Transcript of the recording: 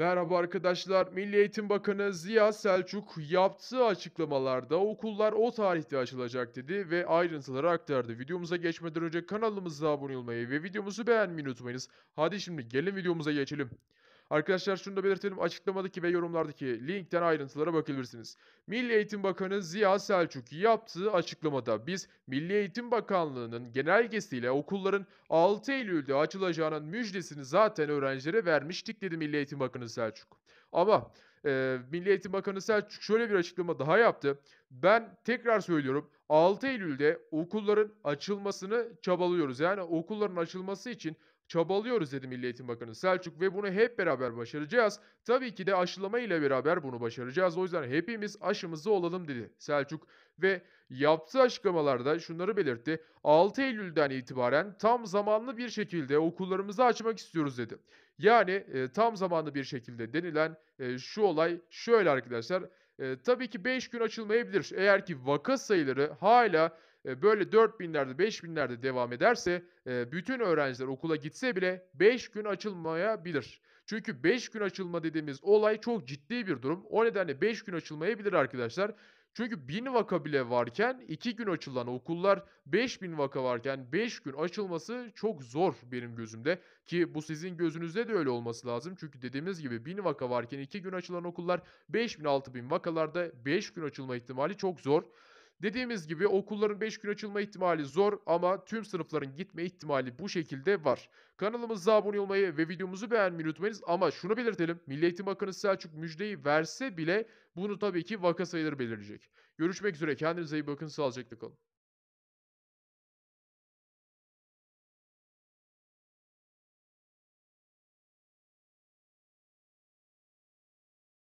Merhaba arkadaşlar. Milli Eğitim Bakanı Ziya Selçuk yaptığı açıklamalarda okullar o tarihte açılacak dedi ve ayrıntıları aktardı. Videomuza geçmeden önce kanalımıza abone olmayı ve videomuzu beğenmeyi unutmayınız. Hadi şimdi gelin videomuza geçelim. Arkadaşlar şunu da belirtelim açıklamadaki ve yorumlardaki linkten ayrıntılara bakabilirsiniz. Milli Eğitim Bakanı Ziya Selçuk yaptığı açıklamada biz Milli Eğitim Bakanlığı'nın genelgesiyle okulların 6 Eylül'de açılacağının müjdesini zaten öğrencilere vermiştik dedi Milli Eğitim Bakanı Selçuk. Ama e, Milli Eğitim Bakanı Selçuk şöyle bir açıklama daha yaptı. Ben tekrar söylüyorum 6 Eylül'de okulların açılmasını çabalıyoruz. Yani okulların açılması için çabalıyoruz dedi Milli Eğitim Bakanı Selçuk ve bunu hep beraber başaracağız. Tabii ki de aşılama ile beraber bunu başaracağız. O yüzden hepimiz aşımızı olalım dedi Selçuk ve yaptığı açıklamalarda şunları belirtti. 6 Eylül'den itibaren tam zamanlı bir şekilde okullarımızı açmak istiyoruz dedi. Yani e, tam zamanlı bir şekilde denilen e, şu olay şöyle arkadaşlar. E, tabii ki 5 gün açılmayabilir. Eğer ki vaka sayıları hala e, böyle 4000'lerde 5000'lerde devam ederse bütün öğrenciler okula gitse bile 5 gün açılmayabilir. Çünkü 5 gün açılma dediğimiz olay çok ciddi bir durum. O nedenle 5 gün açılmayabilir arkadaşlar. Çünkü 1000 vaka bile varken 2 gün açılan okullar 5000 vaka varken 5 gün açılması çok zor benim gözümde. Ki bu sizin gözünüzde de öyle olması lazım. Çünkü dediğimiz gibi 1000 vaka varken 2 gün açılan okullar 5000-6000 vakalarda 5 gün açılma ihtimali çok zor. Dediğimiz gibi okulların 5 gün açılma ihtimali zor ama tüm sınıfların gitme ihtimali bu şekilde var. Kanalımıza abone olmayı ve videomuzu beğenmeyi unutmayınız ama şunu belirtelim. Milli Eğitim Bakanı Selçuk müjdeyi verse bile bunu tabii ki vaka sayıları belirleyecek. Görüşmek üzere kendinize iyi bakın sağlıcakla kalın.